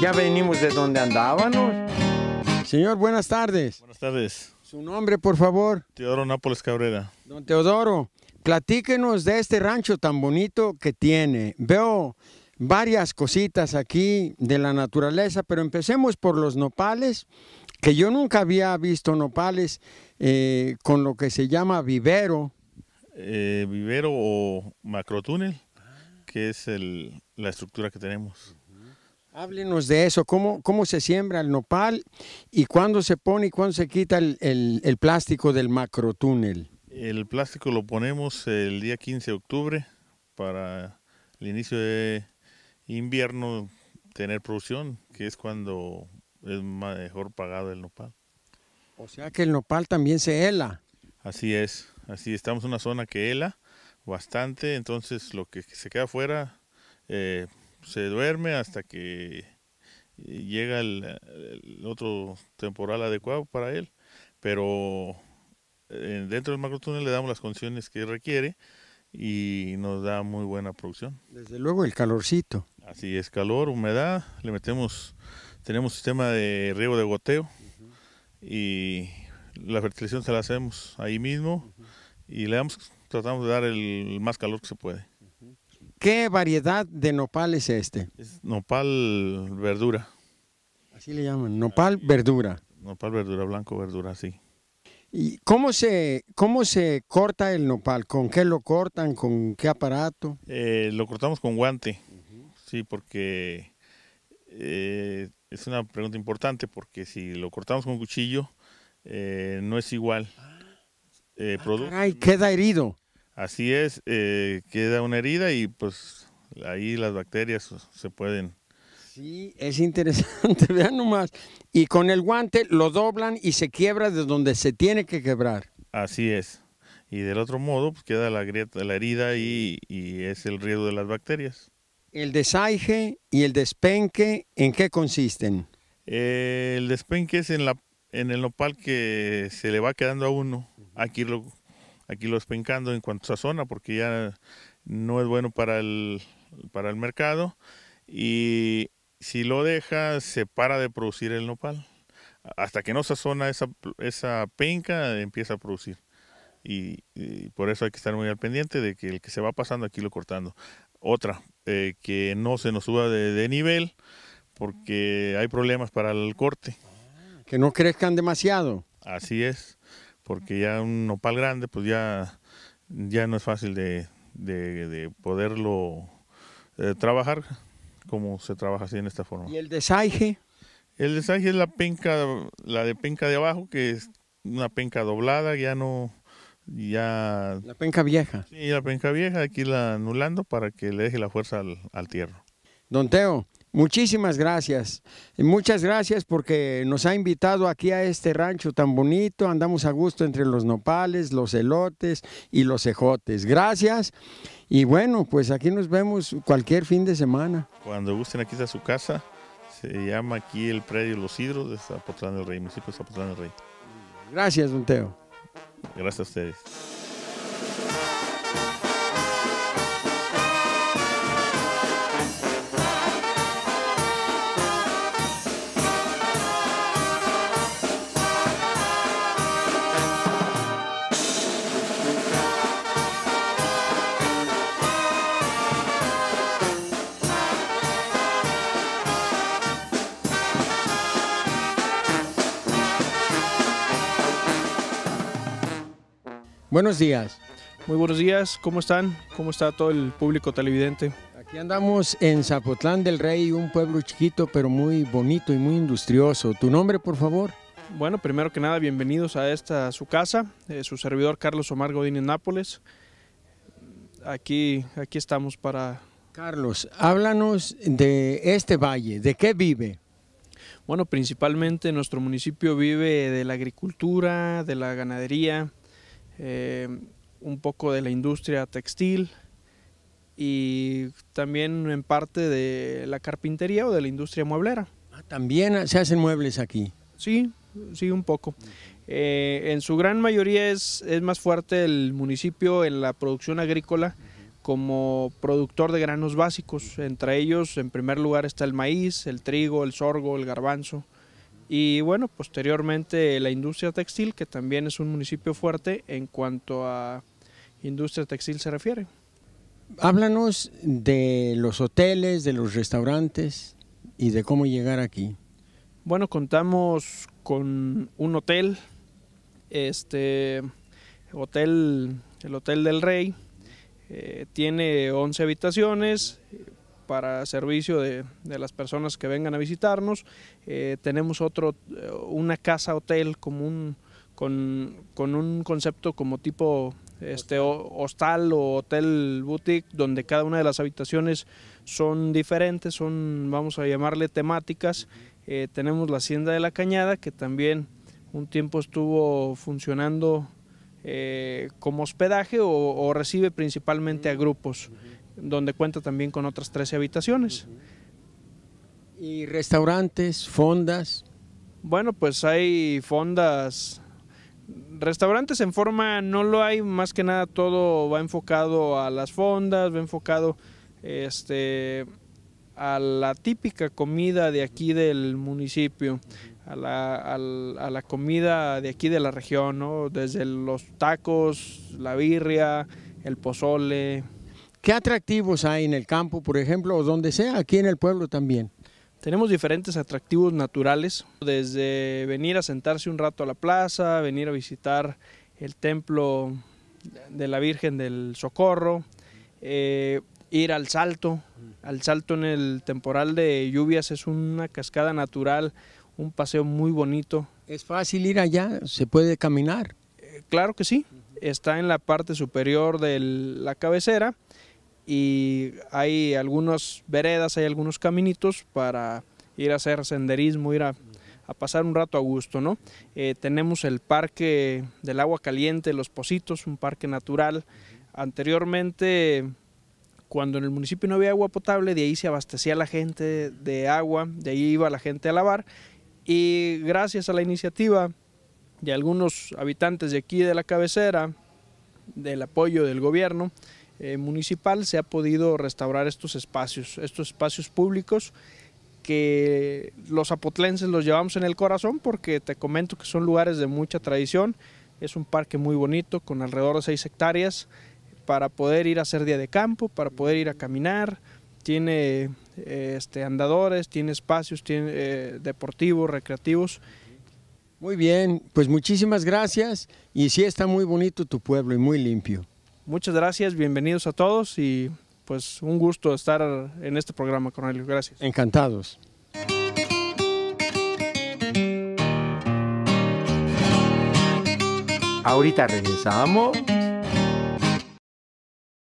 Ya venimos de donde andábamos. Señor, buenas tardes. Buenas tardes. Su nombre, por favor. Teodoro Nápoles Cabrera. Don Teodoro, platíquenos de este rancho tan bonito que tiene. Veo varias cositas aquí de la naturaleza, pero empecemos por los nopales, que yo nunca había visto nopales eh, con lo que se llama vivero. Eh, vivero o macrotúnel, que es la estructura que tenemos. Háblenos de eso, ¿Cómo, cómo se siembra el nopal y cuándo se pone y cuándo se quita el, plástico del macrotúnel. El plástico lo ponemos el día 15 de octubre para el inicio de invierno tener producción, que es cuando es mejor pagado el nopal. O sea que el nopal también se hela. Así es, así estamos en una zona que hela bastante, entonces lo que se queda afuera eh, se duerme hasta que eh, llega el, otro temporal adecuado para él. Pero eh, dentro del túnel le damos las condiciones que requiere y nos da muy buena producción. Desde luego el calorcito. Así es, calor, humedad, le metemos, tenemos sistema de riego de goteo y la fertilización se la hacemos ahí mismo y le damos, tratamos de dar el más calor que se puede. ¿Qué variedad de nopal es este? Es nopal verdura. Así le llaman, nopal verdura. Nopal verdura, blanco verdura, sí. ¿Y cómo se, cómo se corta el nopal? ¿Con qué lo cortan? ¿Con qué aparato? Eh, lo cortamos con guante, sí, porque eh, es una pregunta importante, porque si lo cortamos con cuchillo, eh, no es igual. Ah, ay queda herido. Así es, eh, queda una herida y pues ahí las bacterias se pueden. Sí, es interesante, vean nomás. Y con el guante lo doblan y se quiebra de donde se tiene que quebrar. Así es. Y del otro modo, pues queda la grieta, la herida y, es el riesgo de las bacterias. ¿El desaije y el despenque en qué consisten? Eh, el despenque es en, la, en el nopal que se le va quedando a uno. Aquí lo aquí los pencando en cuanto sazona porque ya no es bueno para el, para el mercado y si lo deja se para de producir el nopal. Hasta que no sazona esa, esa penca empieza a producir. Y, por eso hay que estar muy al pendiente de que el que se va pasando aquí lo cortando. Otra, eh, que no se nos suba de, nivel porque hay problemas para el corte. Que no crezcan demasiado. Así es porque ya un nopal grande, pues ya, ya no es fácil de, de, poderlo eh, trabajar como se trabaja así en esta forma. ¿Y el desaje? El desaje es la penca, la de penca de abajo, que es una penca doblada, ya no, ya... La penca vieja. Sí, la penca vieja, aquí la anulando para que le deje la fuerza al, al Don Teo, Muchísimas gracias. Muchas gracias porque nos ha invitado aquí a este rancho tan bonito. Andamos a gusto entre los nopales, los elotes y los ejotes. Gracias. Y bueno, pues aquí nos vemos cualquier fin de semana. Cuando gusten, aquí está su casa. Se llama aquí el predio Los Hidros de Zapotlán del Rey, municipio de Zapotlán del Rey. Gracias, don Teo. Gracias a ustedes. Buenos días. Muy buenos días, ¿cómo están? ¿Cómo está todo el público televidente? Aquí andamos en Zapotlán del Rey, un pueblo chiquito pero muy bonito y muy industrioso. ¿Tu nombre, por favor? Bueno, primero que nada, bienvenidos a esta su casa, eh, su servidor Carlos Omar en Nápoles. Aquí, aquí estamos para... Carlos, háblanos de este valle, ¿de qué vive? Bueno, principalmente nuestro municipio vive de la agricultura, de la ganadería, Em, un poco de la industria textil y también en parte de la carpintería o de la industria mueblera. Ah, también se hacen muebles aquí. Sí, sí, un poco. Eh, en su gran mayoría es, más fuerte el municipio en la producción agrícola como productor de granos básicos. Entre ellos, en primer lugar, está el maíz, el trigo, el sorgo, el garbanzo. Y bueno, posteriormente la industria textil, que también es un municipio fuerte en cuanto a industria textil se refiere. Háblanos de los hoteles, de los restaurantes y de cómo llegar aquí. Bueno, contamos con un hotel, este hotel, el Hotel del Rey, eh, tiene 11 habitaciones, para servicio de, las personas que vengan a visitarnos. Eh, tenemos otro, eh, una casa hotel común con, un concepto como tipo este hostal o hotel boutique donde cada una de las habitaciones son diferentes, son vamos a llamarle temáticas. Eh, tenemos la hacienda de la cañada que también un tiempo estuvo funcionando como hospedaje o, recibe principalmente a grupos donde cuenta también con otras 13 habitaciones. ¿Y restaurantes, fondas? Bueno, pues hay fondas, restaurantes en forma no lo hay, más que nada todo va enfocado a las fondas, va enfocado este, a la típica comida de aquí del municipio, a la, a la comida de aquí de la región, ¿no? desde los tacos, la birria, el pozole, ¿Qué atractivos hay en el campo, por ejemplo, o donde sea, aquí en el pueblo también? Tenemos diferentes atractivos naturales, desde venir a sentarse un rato a la plaza, venir a visitar el templo de la Virgen del Socorro, eh, ir al salto. Al salto en el temporal de lluvias es una cascada natural, un paseo muy bonito. ¿Es fácil ir allá? ¿Se puede caminar? Eh, claro que sí, está en la parte superior de la cabecera y hay algunas veredas, hay algunos caminitos para ir a hacer senderismo, ir a, pasar un rato a gusto, ¿no? Eh, tenemos el parque del agua caliente, Los Positos, un parque natural. Anteriormente, cuando en el municipio no había agua potable, de ahí se abastecía la gente de agua, de ahí iba la gente a lavar y gracias a la iniciativa de algunos habitantes de aquí de la cabecera, del apoyo del gobierno, eh, municipal se ha podido restaurar estos espacios, estos espacios públicos que los apotlenses los llevamos en el corazón porque te comento que son lugares de mucha tradición, es un parque muy bonito con alrededor de 6 hectáreas para poder ir a hacer día de campo, para poder ir a caminar, tiene eh, este, andadores, tiene espacios tiene, eh, deportivos, recreativos. Muy bien, pues muchísimas gracias y sí está muy bonito tu pueblo y muy limpio muchas gracias, bienvenidos a todos y pues un gusto estar en este programa, Cornelio. Gracias. Encantados. Ahorita regresamos.